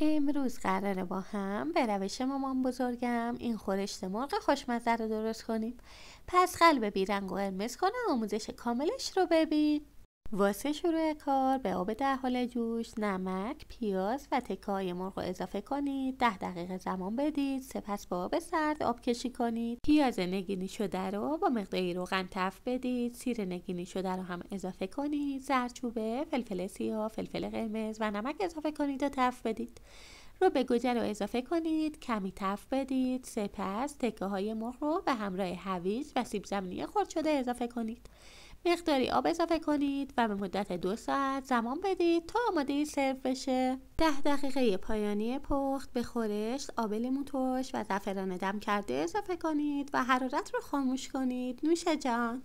امروز قراره با هم به روش مامان بزرگم این خورشت مرغ خوشمزه رو درست کنیم پس قلب بیرنگ و قرمز کن آموزش کاملش رو ببین واسه شروع کار به آب در حال جوش نمک پیاز و تکه مرغ رو اضافه کنید ده دقیقه زمان بدید سپس با آب سرد آب کشی کنید پیاز نگینی شده رو با مقداری روغن تف بدید سیر نگینی شده رو هم اضافه کنید زردچوبه فلفل سیاه فلفل قرمز و نمک اضافه کنید و تف بدید رو به گوجه رو اضافه کنید کمی تف بدید سپس تکه های مرغ رو به همراه هویج و سیب زمینی خرد شده اضافه کنید مقداری آب اضافه کنید و به مدت دو ساعت زمان بدید تا آماده سرو بشه ده دقیقه پایانی پخت به خورشت آب لیمو و زعفران دم کرده اضافه کنید و حرارت رو خاموش کنید نوش جان